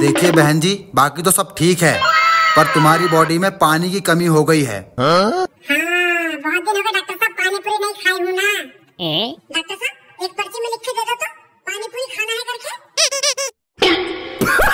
देखिए बहन जी बाकी तो सब ठीक है पर तुम्हारी बॉडी में पानी की कमी हो गई है हाँ, डॉक्टर साहब पानी पूरी डॉक्टर साहब एक पर्ची में लिख के दे दो तो पानी पूरी खाना है करके